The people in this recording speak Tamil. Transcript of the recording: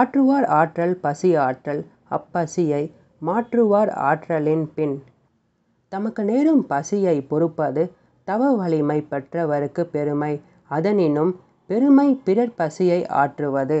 ஆற்றுவார் ஆற்றல் பசி ஆற்றல் அப்பசியை மாற்றுவார் ஆற்றலின் பின் தமக்கு நேரும் பசியை பொறுப்பது தவ வலிமை பெற்றவருக்கு பெருமை அதனினும் பெருமை பிறர் பசியை ஆற்றுவது